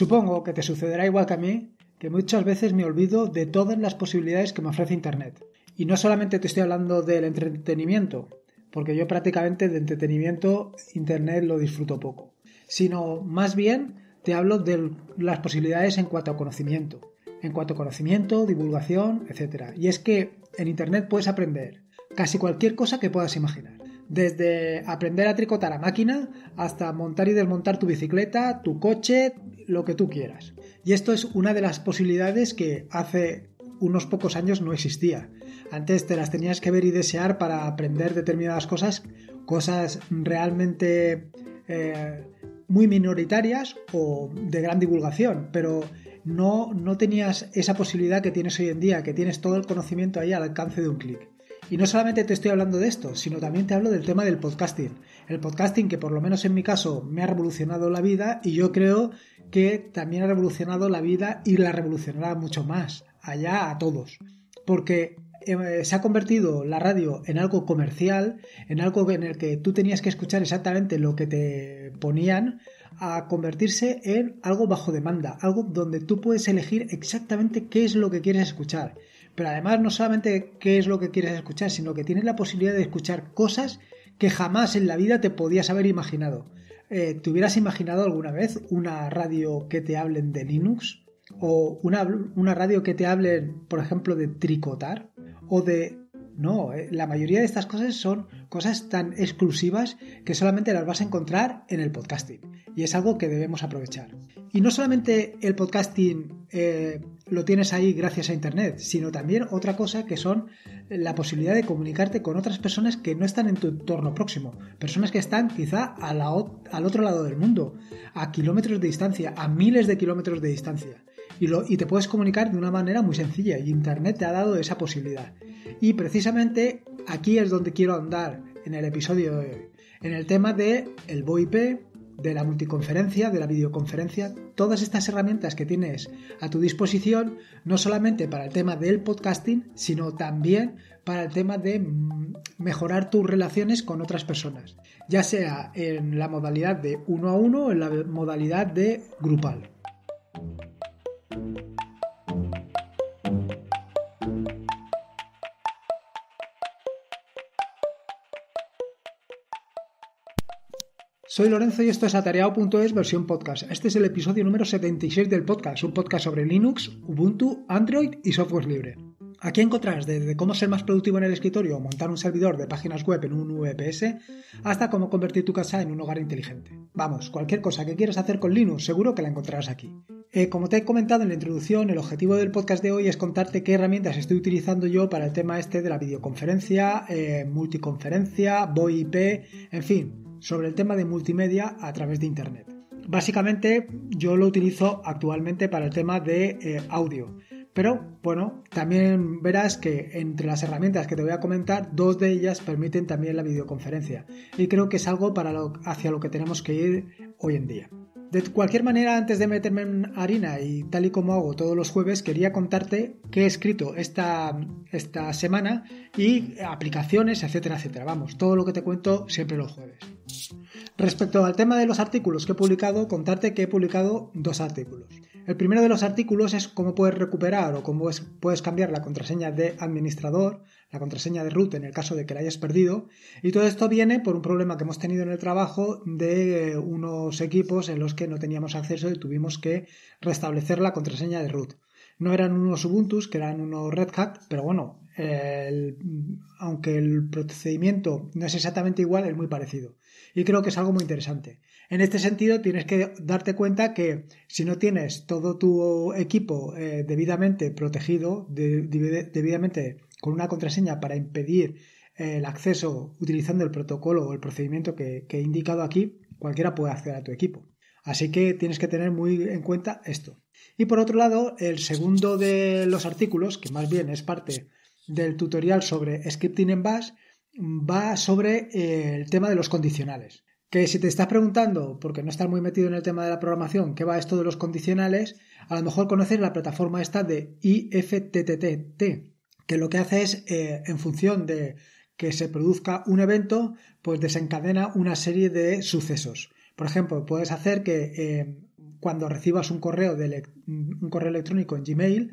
Supongo que te sucederá igual que a mí, que muchas veces me olvido de todas las posibilidades que me ofrece Internet. Y no solamente te estoy hablando del entretenimiento, porque yo prácticamente de entretenimiento Internet lo disfruto poco, sino más bien te hablo de las posibilidades en cuanto a conocimiento, en cuanto a conocimiento, divulgación, etc. Y es que en Internet puedes aprender casi cualquier cosa que puedas imaginar desde aprender a tricotar a máquina hasta montar y desmontar tu bicicleta, tu coche, lo que tú quieras. Y esto es una de las posibilidades que hace unos pocos años no existía. Antes te las tenías que ver y desear para aprender determinadas cosas, cosas realmente eh, muy minoritarias o de gran divulgación, pero no, no tenías esa posibilidad que tienes hoy en día, que tienes todo el conocimiento ahí al alcance de un clic. Y no solamente te estoy hablando de esto, sino también te hablo del tema del podcasting. El podcasting que por lo menos en mi caso me ha revolucionado la vida y yo creo que también ha revolucionado la vida y la revolucionará mucho más, allá a todos. Porque eh, se ha convertido la radio en algo comercial, en algo en el que tú tenías que escuchar exactamente lo que te ponían, a convertirse en algo bajo demanda, algo donde tú puedes elegir exactamente qué es lo que quieres escuchar. Pero además no solamente qué es lo que quieres escuchar, sino que tienes la posibilidad de escuchar cosas que jamás en la vida te podías haber imaginado. Eh, ¿Te hubieras imaginado alguna vez una radio que te hablen de Linux? ¿O una, una radio que te hablen, por ejemplo, de tricotar? ¿O de no, eh, la mayoría de estas cosas son cosas tan exclusivas que solamente las vas a encontrar en el podcasting. Y es algo que debemos aprovechar. Y no solamente el podcasting eh, lo tienes ahí gracias a Internet, sino también otra cosa que son la posibilidad de comunicarte con otras personas que no están en tu entorno próximo. Personas que están quizá al otro lado del mundo, a kilómetros de distancia, a miles de kilómetros de distancia y, te puedes comunicar de una manera muy sencilla y Internet te ha dado esa posibilidad. Y precisamente aquí es donde quiero andar en el episodio de hoy, en el tema de el VoIP, de la multiconferencia, de la videoconferencia, todas estas herramientas que tienes a tu disposición, no solamente para el tema del podcasting, sino también para el tema de mm, mejorar tus relaciones con otras personas, ya sea en la modalidad de uno a uno o en la modalidad de grupal. Soy Lorenzo y esto es atareado.es versión podcast. Este es el episodio número 76 del podcast, un podcast sobre Linux, Ubuntu, Android y software libre. Aquí encontrarás desde cómo ser más productivo en el escritorio o montar un servidor de páginas web en un VPS hasta cómo convertir tu casa en un hogar inteligente. Vamos, cualquier cosa que quieras hacer con Linux seguro que la encontrarás aquí. Eh, como te he comentado en la introducción, el objetivo del podcast de hoy es contarte qué herramientas estoy utilizando yo para el tema este de la videoconferencia, eh, multiconferencia, VoIP, en fin, sobre el tema de multimedia a través de Internet. Básicamente yo lo utilizo actualmente para el tema de eh, audio. Pero bueno, también verás que entre las herramientas que te voy a comentar, dos de ellas permiten también la videoconferencia. Y creo que es algo para hacia lo que tenemos que ir hoy en día. De cualquier manera, antes de meterme en harina y tal y como hago todos los jueves, quería contarte qué he escrito esta, esta semana y aplicaciones, etcétera, etcétera. Vamos, todo lo que te cuento siempre los jueves. Respecto al tema de los artículos que he publicado, contarte que he publicado dos artículos. El primero de los artículos es cómo puedes recuperar o cómo puedes cambiar la contraseña de administrador, la contraseña de root en el caso de que la hayas perdido. Y todo esto viene por un problema que hemos tenido en el trabajo de eh, unos equipos en los que no teníamos acceso y tuvimos que restablecer la contraseña de root. No eran unos Ubuntu, que eran unos Red Hat, pero bueno, aunque el procedimiento no es exactamente igual, es muy parecido. Y creo que es algo muy interesante. En este sentido, tienes que darte cuenta que si no tienes todo tu equipo eh, debidamente protegido, debidamente con una contraseña para impedir eh, el acceso utilizando el protocolo o el procedimiento que, que he indicado aquí, cualquiera puede acceder a tu equipo. Así que tienes que tener muy en cuenta esto. Y por otro lado, el segundo de los artículos, que más bien es parte del tutorial sobre scripting en Bash, va sobre eh, el tema de los condicionales. Que si te estás preguntando, porque no estás muy metido en el tema de la programación, qué va esto de los condicionales, a lo mejor conoces la plataforma esta de IFTTT, que lo que hace es, eh, en función de que se produzca un evento, pues desencadena una serie de sucesos. Por ejemplo, puedes hacer que eh, cuando recibas un correo, un correo electrónico en Gmail,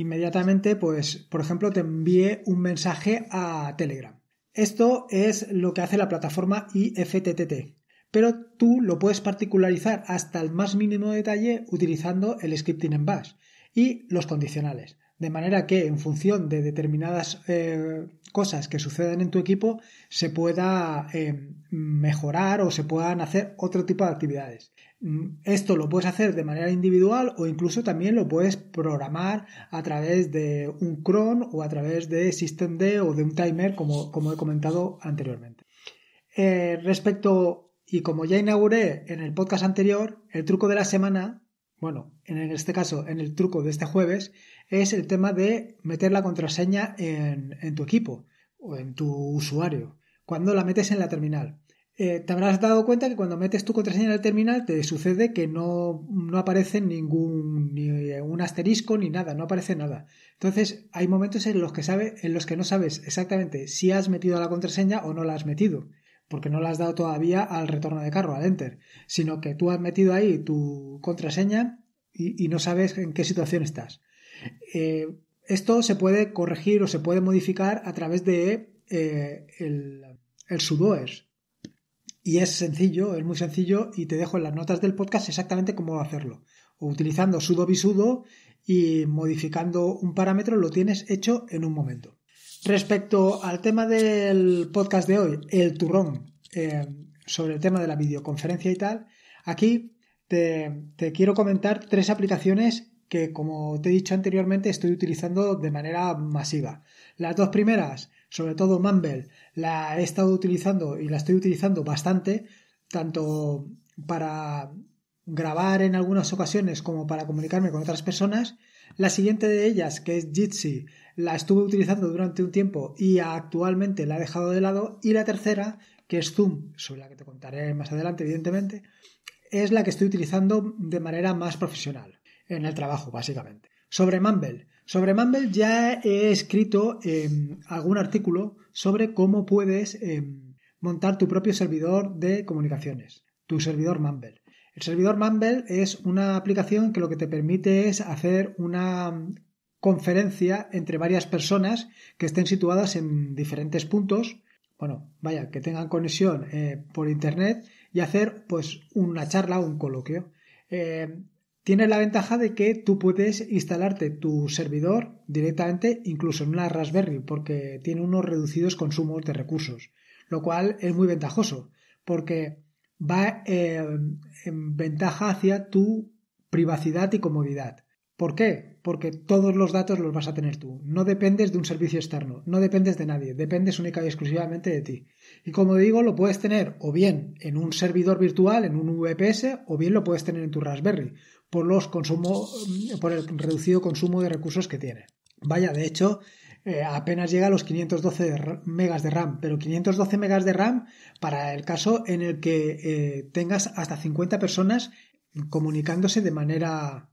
inmediatamente, pues, por ejemplo, te envíe un mensaje a Telegram. Esto es lo que hace la plataforma IFTTT, pero tú lo puedes particularizar hasta el más mínimo detalle utilizando el scripting en bash y los condicionales. De manera que en función de determinadas eh, cosas que sucedan en tu equipo se pueda eh, mejorar o se puedan hacer otro tipo de actividades. Mm, esto lo puedes hacer de manera individual o incluso también lo puedes programar a través de un cron o a través de systemd o de un timer como, he comentado anteriormente. Eh, respecto, y como ya inauguré en el podcast anterior, el truco de la semana, bueno, en este caso en el truco de este jueves, es el tema de meter la contraseña en tu equipo o en tu usuario cuando la metes en la terminal. Eh, te habrás dado cuenta que cuando metes tu contraseña en el terminal te sucede que no, no aparece ningún ni eh, un asterisco ni nada, no aparece nada. Entonces hay momentos en los que en los que no sabes exactamente si has metido la contraseña o no la has metido, porque no la has dado todavía al retorno de carro, al enter, sino que tú has metido ahí tu contraseña y, no sabes en qué situación estás. Eh, esto se puede corregir o se puede modificar a través de el, el sudoers y es sencillo, es muy sencillo y te dejo en las notas del podcast exactamente cómo hacerlo. utilizando sudo bisudo y modificando un parámetro lo tienes hecho en un momento. Respecto al tema del podcast de hoy, el turrón, eh, sobre el tema de la videoconferencia y tal, aquí te quiero comentar tres aplicaciones que, como te he dicho anteriormente, estoy utilizando de manera masiva. Las dos primeras, sobre todo Mumble, la he estado utilizando y la estoy utilizando bastante, tanto para grabar en algunas ocasiones como para comunicarme con otras personas. La siguiente de ellas, que es Jitsi, la estuve utilizando durante un tiempo y actualmente la he dejado de lado. Y la tercera, que es Zoom, sobre la que te contaré más adelante, evidentemente, es la que estoy utilizando de manera más profesional, en el trabajo, básicamente. Sobre Mumble, sobre Mumble ya he escrito em, algún artículo sobre cómo puedes em, montar tu propio servidor de comunicaciones, tu servidor Mumble. El servidor Mumble es una aplicación que lo que te permite es hacer una em, conferencia entre varias personas que estén situadas en diferentes puntos, bueno, vaya, que tengan conexión eh, por Internet y hacer pues una charla, un coloquio. Tiene la ventaja de que tú puedes instalarte tu servidor directamente incluso en una Raspberry porque tiene unos reducidos consumos de recursos, lo cual es muy ventajoso porque va eh, en ventaja hacia tu privacidad y comodidad. ¿Por qué? Porque todos los datos los vas a tener tú. No dependes de un servicio externo, no dependes de nadie, dependes única y exclusivamente de ti. Y como digo, lo puedes tener o bien en un servidor virtual, en un VPS, o bien lo puedes tener en tu Raspberry por, los mm, por el reducido consumo de recursos que tiene. Vaya, de hecho, eh, apenas llega a los 512 megas de RAM, pero 512 megas de RAM para el caso en el que eh, tengas hasta 50 personas comunicándose de manera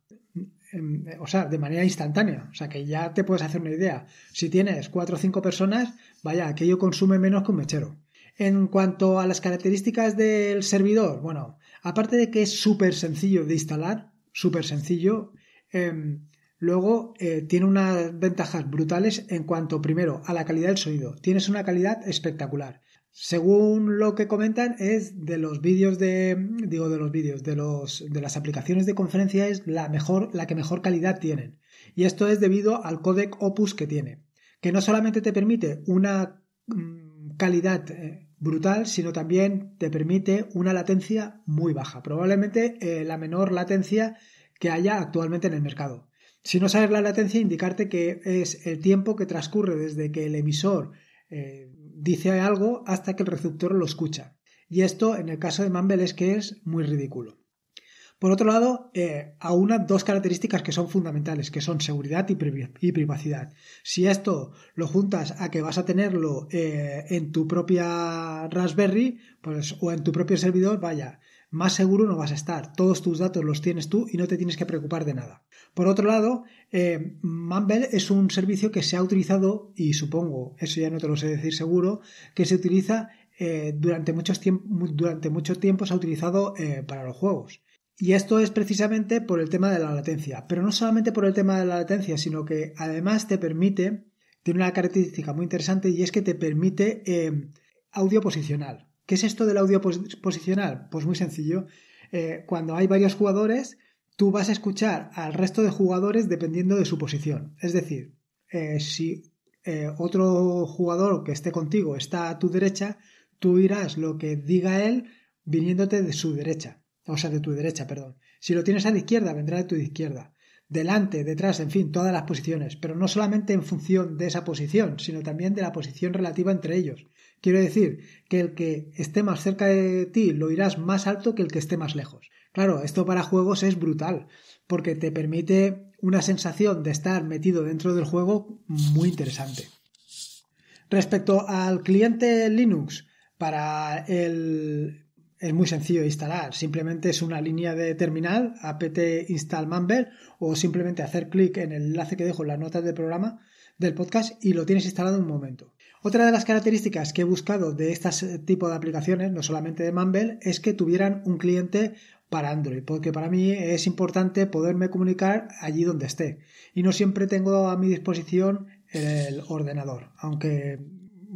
mm, eh, o sea, de manera instantánea. O sea, que ya te puedes hacer una idea. Si tienes 4 o cinco personas, vaya, aquello consume menos que un mechero. En cuanto a las características del servidor, bueno, aparte de que es súper sencillo de instalar, súper sencillo. Em, luego eh, tiene unas ventajas brutales en cuanto, primero, a la calidad del sonido. Tienes una calidad espectacular. Según lo que comentan, es de los vídeos de. Digo, de los vídeos, de, los, de las aplicaciones de conferencia es la, mejor, la que mejor calidad tienen. Y esto es debido al codec Opus que tiene, que no solamente te permite una mm, calidad eh, brutal, sino también te permite una latencia muy baja, probablemente eh, la menor latencia que haya actualmente en el mercado. Si no sabes la latencia, indicarte que es el tiempo que transcurre desde que el emisor eh, dice algo hasta que el receptor lo escucha. Y esto, en el caso de Mumble, es que es muy ridículo. Por otro lado, eh, aúna dos características que son fundamentales, que son seguridad y, privacidad. Si esto lo juntas a que vas a tenerlo eh, en tu propia Raspberry pues, o en tu propio servidor, vaya, más seguro no vas a estar. Todos tus datos los tienes tú y no te tienes que preocupar de nada. Por otro lado, eh, Mumble es un servicio que se ha utilizado, y supongo, eso ya no te lo sé decir seguro, que se utiliza eh, durante, muchos durante mucho tiempo se ha utilizado para los juegos. Y esto es precisamente por el tema de la latencia, pero no solamente por el tema de la latencia, sino que además te permite, tiene una característica muy interesante y es que te permite eh, audio posicional. ¿Qué es esto del audio posicional? Pues muy sencillo. Eh, cuando hay varios jugadores, tú vas a escuchar al resto de jugadores dependiendo de su posición. Es decir, eh, si otro jugador que esté contigo está a tu derecha, tú irás lo que diga él viniéndote de su derecha o sea, de tu derecha, perdón. Si lo tienes a la izquierda, vendrá de tu izquierda. Delante, detrás, en fin, todas las posiciones, pero no solamente en función de esa posición, sino también de la posición relativa entre ellos. Quiero decir que el que esté más cerca de ti lo irás más alto que el que esté más lejos. Claro, esto para juegos es brutal, porque te permite una sensación de estar metido dentro del juego muy interesante. Respecto al cliente Linux, para el es muy sencillo instalar. Simplemente es una línea de terminal, apt install mumble, o simplemente hacer clic en el enlace que dejo en las notas del programa del podcast y lo tienes instalado en un momento. Otra de las características que he buscado de este tipo de aplicaciones, no solamente de Mumble, es que tuvieran un cliente para Android, porque para mí es importante poderme comunicar allí donde esté. Y no siempre tengo a mi disposición el ordenador, aunque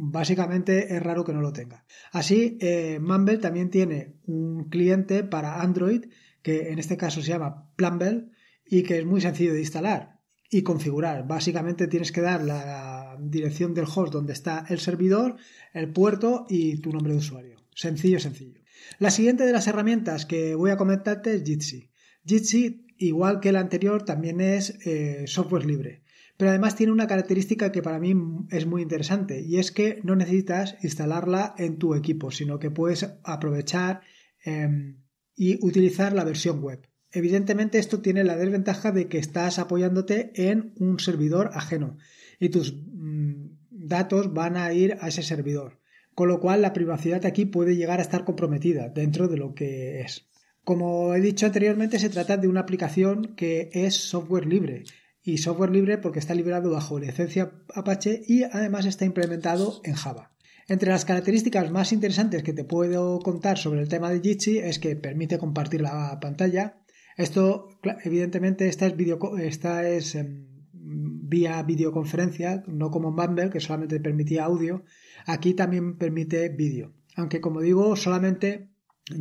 básicamente es raro que no lo tenga. Así, eh, Mumble también tiene un cliente para Android, que en este caso se llama Plumble, y que es muy sencillo de instalar y configurar. Básicamente tienes que dar la dirección del host donde está el servidor, el puerto y tu nombre de usuario. Sencillo, sencillo. La siguiente de las herramientas que voy a comentarte es Jitsi. Jitsi, igual que el anterior, también es eh, software libre. Pero además tiene una característica que para mí es muy interesante y es que no necesitas instalarla en tu equipo, sino que puedes aprovechar em, y utilizar la versión web. Evidentemente esto tiene la desventaja de que estás apoyándote en un servidor ajeno y tus mm, datos van a ir a ese servidor. Con lo cual la privacidad aquí puede llegar a estar comprometida dentro de lo que es. Como he dicho anteriormente, se trata de una aplicación que es software libre y software libre porque está liberado bajo licencia Apache y además está implementado en Java. Entre las características más interesantes que te puedo contar sobre el tema de Jitsi es que permite compartir la pantalla. Esto, evidentemente, esta es, em, vía videoconferencia, no como en Bumble, que solamente permitía audio. Aquí también permite vídeo. Aunque, como digo, solamente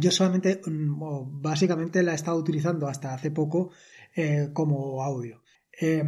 yo solamente, mm, básicamente la he estado utilizando hasta hace poco eh, como audio. Em,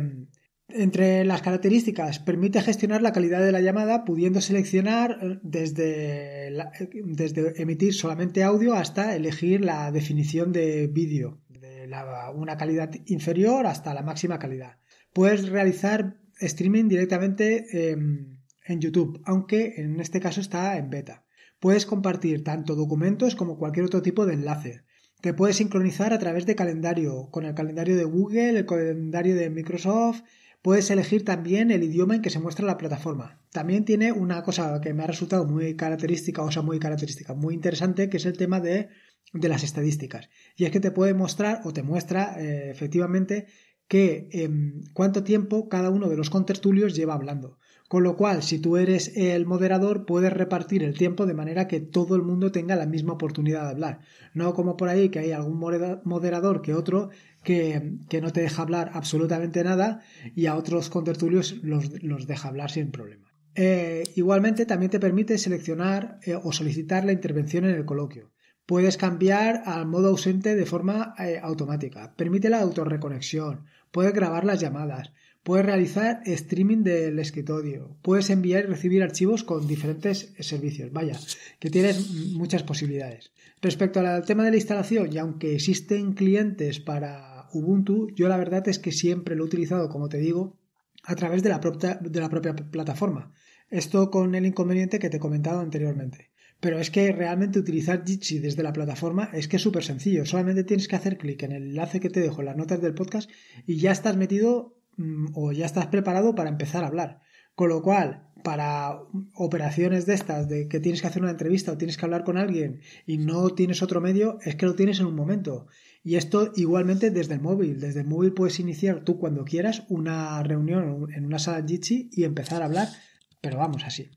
entre las características, permite gestionar la calidad de la llamada pudiendo seleccionar eh, eh, desde, emitir solamente audio hasta elegir la definición de vídeo, de una calidad inferior hasta la máxima calidad. Puedes realizar streaming directamente em, en YouTube, aunque en este caso está en beta. Puedes compartir tanto documentos como cualquier otro tipo de enlace. Te puedes sincronizar a través de calendario, con el calendario de Google, el calendario de Microsoft. Puedes elegir también el idioma en que se muestra la plataforma. También tiene una cosa que me ha resultado muy característica, o sea, muy característica, muy interesante, que es el tema de, de las estadísticas. Y es que te puede mostrar o te muestra eh, efectivamente que em, cuánto tiempo cada uno de los contertulios lleva hablando. Con lo cual, si tú eres el moderador, puedes repartir el tiempo de manera que todo el mundo tenga la misma oportunidad de hablar. No como por ahí que hay algún moderador que otro que, que no te deja hablar absolutamente nada y a otros contertulios los, los deja hablar sin problema. Eh, igualmente, también te permite seleccionar eh, o solicitar la intervención en el coloquio. Puedes cambiar al modo ausente de forma eh, automática. Permite la autorreconexión. Puedes grabar las llamadas. Puedes realizar streaming del escritorio. Puedes enviar y recibir archivos con diferentes servicios. Vaya, que tienes muchas posibilidades. Respecto al tema de la instalación, y aunque existen clientes para Ubuntu, yo la verdad es que siempre lo he utilizado, como te digo, a través de la, propia, de la propia plataforma. Esto con el inconveniente que te he comentado anteriormente. Pero es que realmente utilizar Jitsi desde la plataforma es que es súper sencillo. Solamente tienes que hacer clic en el enlace que te dejo en las notas del podcast y ya estás metido Mm, o ya estás preparado para empezar a hablar. Con lo cual, para operaciones de estas, de que tienes que hacer una entrevista o tienes que hablar con alguien y no tienes otro medio, es que lo tienes en un momento. Y esto igualmente desde el móvil. Desde el móvil puedes iniciar tú cuando quieras una reunión en una sala Jitsi y empezar a hablar, pero vamos así.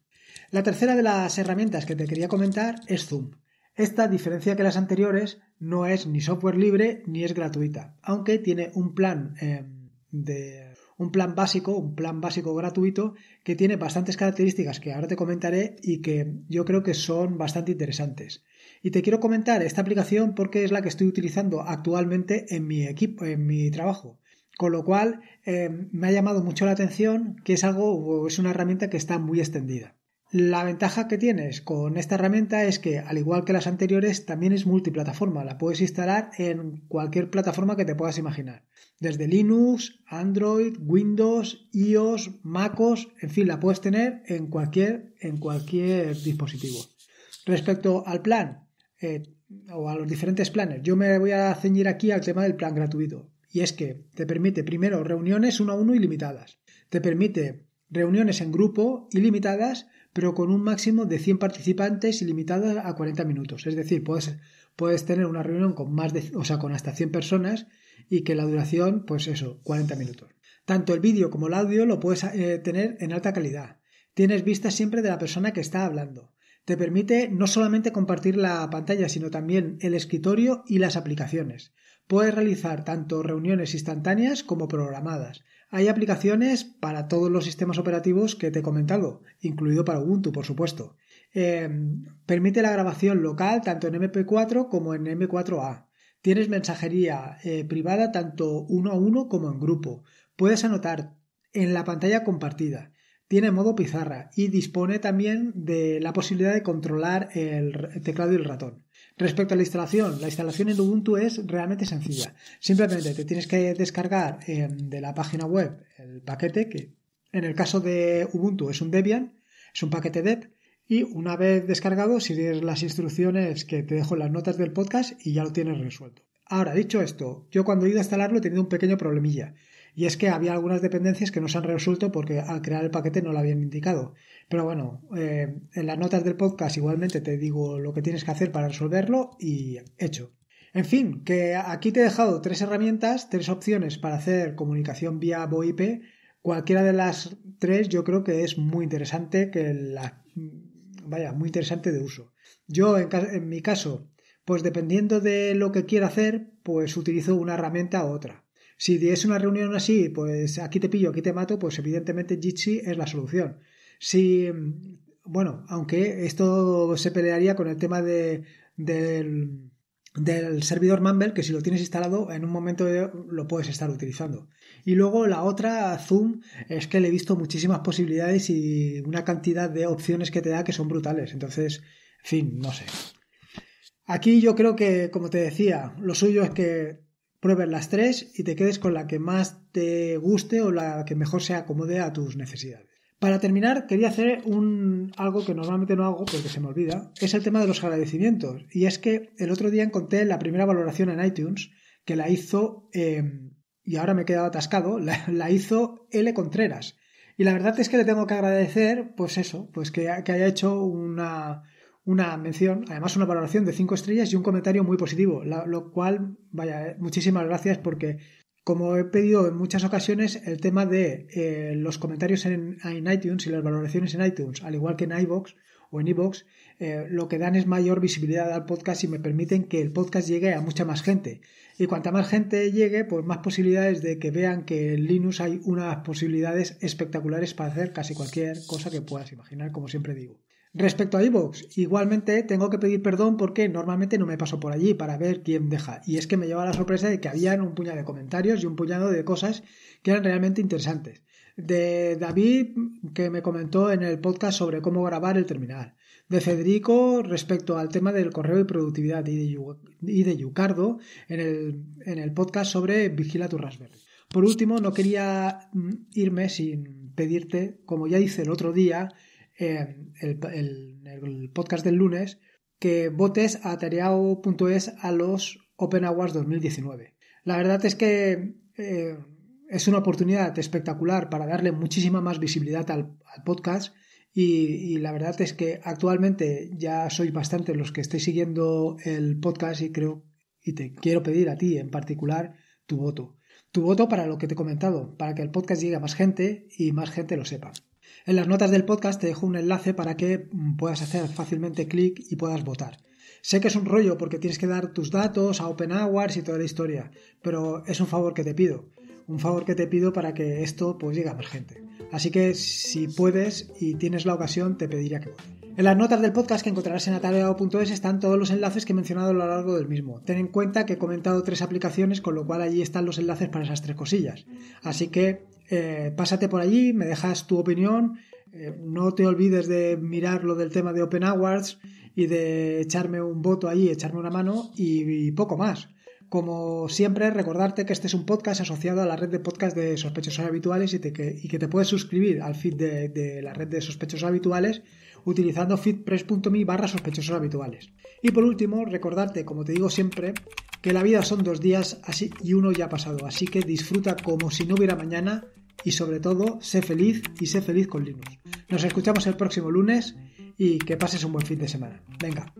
La tercera de las herramientas que te quería comentar es Zoom. Esta, diferencia que las anteriores, no es ni software libre ni es gratuita, aunque tiene un plan. Em, de un plan básico, un plan básico gratuito que tiene bastantes características que ahora te comentaré y que yo creo que son bastante interesantes. Y te quiero comentar esta aplicación porque es la que estoy utilizando actualmente en mi equipo, en mi trabajo. Con lo cual eh, me ha llamado mucho la atención que es algo, es una herramienta que está muy extendida. La ventaja que tienes con esta herramienta es que, al igual que las anteriores, también es multiplataforma. La puedes instalar en cualquier plataforma que te puedas imaginar. Desde Linux, Android, Windows, iOS, MacOS, en fin, la puedes tener en cualquier, en cualquier dispositivo. Respecto al plan eh, o a los diferentes planes, yo me voy a ceñir aquí al tema del plan gratuito. Y es que te permite primero reuniones uno a uno ilimitadas. Te permite reuniones en grupo ilimitadas pero con un máximo de 100 participantes y limitada a 40 minutos. Es decir, puedes, puedes tener una reunión con más de, o sea, con hasta 100 personas y que la duración, pues eso, 40 minutos. Tanto el vídeo como el audio lo puedes eh, tener en alta calidad. Tienes vista siempre de la persona que está hablando. Te permite no solamente compartir la pantalla, sino también el escritorio y las aplicaciones. Puedes realizar tanto reuniones instantáneas como programadas. Hay aplicaciones para todos los sistemas operativos que te he comentado, incluido para Ubuntu, por supuesto. Em, permite la grabación local tanto en MP4 como en M4A. Tienes mensajería eh, privada tanto uno a uno como en grupo. Puedes anotar en la pantalla compartida. Tiene modo pizarra y dispone también de la posibilidad de controlar el teclado y el ratón. Respecto a la instalación, la instalación en Ubuntu es realmente sencilla. Simplemente te tienes que descargar em, de la página web el paquete que en el caso de Ubuntu es un Debian, es un paquete deb y una vez descargado sigues las instrucciones que te dejo en las notas del podcast y ya lo tienes resuelto. Ahora, dicho esto, yo cuando he ido a instalarlo he tenido un pequeño problemilla y es que había algunas dependencias que no se han resuelto porque al crear el paquete no lo habían indicado. Pero bueno, eh, en las notas del podcast igualmente te digo lo que tienes que hacer para resolverlo y hecho. En fin, que aquí te he dejado tres herramientas, tres opciones para hacer comunicación vía VoIP. Cualquiera de las tres yo creo que es muy interesante, que la, vaya, muy interesante de uso. Yo en, en mi caso, pues dependiendo de lo que quiera hacer, pues utilizo una herramienta u otra. Si es una reunión así, pues aquí te pillo, aquí te mato, pues evidentemente Jitsi es la solución. Si, mm, bueno, aunque esto se pelearía con el tema del, del servidor Mumble, que si lo tienes instalado, en un momento lo puedes estar utilizando. Y luego la otra, Zoom, es que le he visto muchísimas posibilidades y una cantidad de opciones que te da que son brutales. Entonces, en fin, no sé. Aquí yo creo que, como te decía, lo suyo es que pruebes las tres y te quedes con la que más te guste o la que mejor se acomode a tus necesidades. Para terminar, quería hacer un, algo que normalmente no hago porque se me olvida. Es el tema de los agradecimientos. Y es que el otro día encontré la primera valoración en iTunes que la hizo, em, y ahora me he quedado atascado, la, hizo L. Contreras. Y la verdad es que le tengo que agradecer, pues eso, pues que, haya hecho una, una mención, además una valoración de 5 estrellas y un comentario muy positivo, lo cual, vaya, eh, muchísimas gracias porque como he pedido en muchas ocasiones, el tema de eh, los comentarios en, iTunes y las valoraciones en iTunes, al igual que en iBox o en iBox, eh, lo que dan es mayor visibilidad al podcast y me permiten que el podcast llegue a mucha más gente. Y cuanta más gente llegue, pues más posibilidades de que vean que en Linux hay unas posibilidades espectaculares para hacer casi cualquier cosa que puedas imaginar, como siempre digo. Respecto a iVoox, igualmente tengo que pedir perdón porque normalmente no me paso por allí para ver quién deja. Y es que me lleva la sorpresa de que habían un puñado de comentarios y un puñado de cosas que eran realmente interesantes. De David, que me comentó en el podcast sobre cómo grabar el terminal. De Federico, respecto al tema del correo y productividad. Y de, Yucardo, en el, en el podcast sobre Vigila tu Raspberry. Por último, no quería mm, irme sin pedirte, como ya hice el otro día, Em, el, podcast del lunes, que votes a tareao.es a los Open Awards 2019. La verdad es que em, es una oportunidad espectacular para darle muchísima más visibilidad al, podcast. Y, la verdad es que actualmente ya sois bastante los que estáis siguiendo el podcast y creo y te quiero pedir a ti en particular tu voto. Tu voto para lo que te he comentado, para que el podcast llegue a más gente y más gente lo sepa. En las notas del podcast te dejo un enlace para que mm, puedas hacer fácilmente clic y puedas votar. Sé que es un rollo porque tienes que dar tus datos a Open Hours y toda la historia, pero es un favor que te pido. Un favor que te pido para que esto pues llegue a más gente. Así que si puedes y tienes la ocasión, te pediría que votes. En las notas del podcast que encontrarás en atareado.es están todos los enlaces que he mencionado a lo largo del mismo. Ten en cuenta que he comentado tres aplicaciones, con lo cual allí están los enlaces para esas tres cosillas. Así que eh, pásate por allí, me dejas tu opinión, eh, no te olvides de mirar lo del tema de Open Awards y de echarme un voto allí, echarme una mano y, poco más. Como siempre, recordarte que este es un podcast asociado a la red de podcast de sospechosos habituales y, que, te puedes suscribir al feed de, de la red de sospechosos habituales utilizando feedpress.me barra sospechosos habituales. Y por último, recordarte, como te digo siempre, que la vida son dos días así, y uno ya ha pasado, así que disfruta como si no hubiera mañana y sobre todo sé feliz y sé feliz con Linux. Nos escuchamos el próximo lunes y que pases un buen fin de semana. Venga.